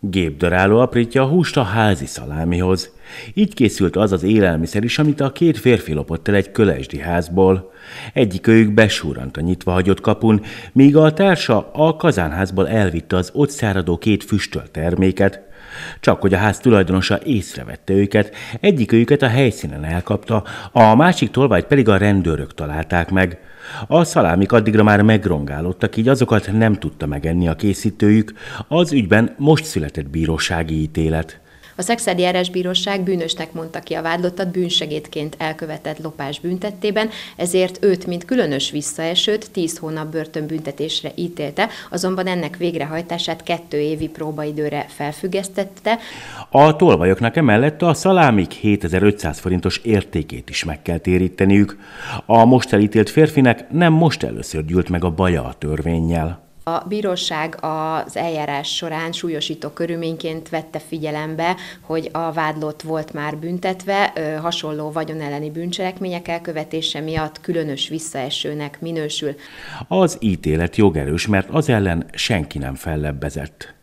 Gépdaráló aprítja a húst a házi szalámihoz. Így készült az az élelmiszer is, amit a két férfi lopott el egy kölesdi házból. Egyik őjük besúrant a nyitva hagyott kapun, míg a társa a kazánházból elvitte az ott száradó két füstölt terméket, csak hogy a ház tulajdonosa észrevette őket, egyik őket a helyszínen elkapta, a másik tolvajt pedig a rendőrök találták meg. A szalámik addigra már megrongálódtak, így azokat nem tudta megenni a készítőjük, az ügyben most született bírósági ítélet. A Szexádi Bíróság bűnösnek mondta ki a vádlottat bűnsegédként elkövetett lopás büntettében, ezért őt, mint különös visszaesőt, 10 hónap börtönbüntetésre ítélte, azonban ennek végrehajtását kettő évi próbaidőre felfüggesztette. A tolvajoknak emellett a szalámik 7500 forintos értékét is meg kell téríteniük. A most elítélt férfinek nem most először gyűlt meg a baja a törvényjel. A bíróság az eljárás során súlyosító körülményként vette figyelembe, hogy a vádlott volt már büntetve, hasonló vagyonelleni bűncselekmények elkövetése miatt különös visszaesőnek minősül. Az ítélet jogerős, mert az ellen senki nem fellebbezett.